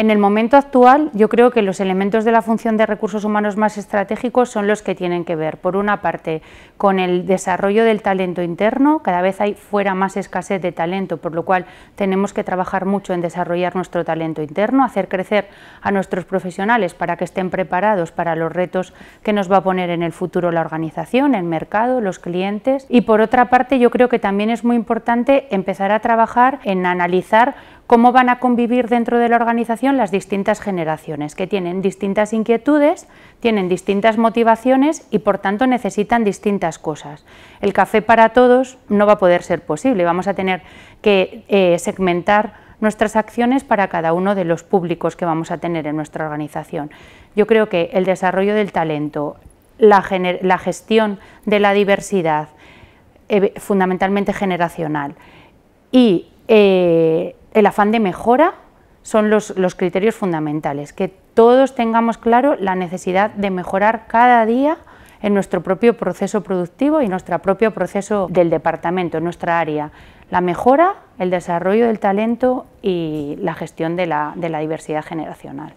En el momento actual, yo creo que los elementos de la función de recursos humanos más estratégicos son los que tienen que ver, por una parte, con el desarrollo del talento interno, cada vez hay fuera más escasez de talento, por lo cual tenemos que trabajar mucho en desarrollar nuestro talento interno, hacer crecer a nuestros profesionales para que estén preparados para los retos que nos va a poner en el futuro la organización, el mercado, los clientes. Y por otra parte, yo creo que también es muy importante empezar a trabajar en analizar cómo van a convivir dentro de la organización las distintas generaciones, que tienen distintas inquietudes, tienen distintas motivaciones y por tanto necesitan distintas cosas. El café para todos no va a poder ser posible, vamos a tener que eh, segmentar nuestras acciones para cada uno de los públicos que vamos a tener en nuestra organización. Yo creo que el desarrollo del talento, la, gestión de la diversidad, eh, fundamentalmente generacional, y eh, el afán de mejora son los, criterios fundamentales, que todos tengamos claro la necesidad de mejorar cada día en nuestro propio proceso productivo y nuestro propio proceso del departamento, en nuestra área. La mejora, el desarrollo del talento y la gestión de la diversidad generacional.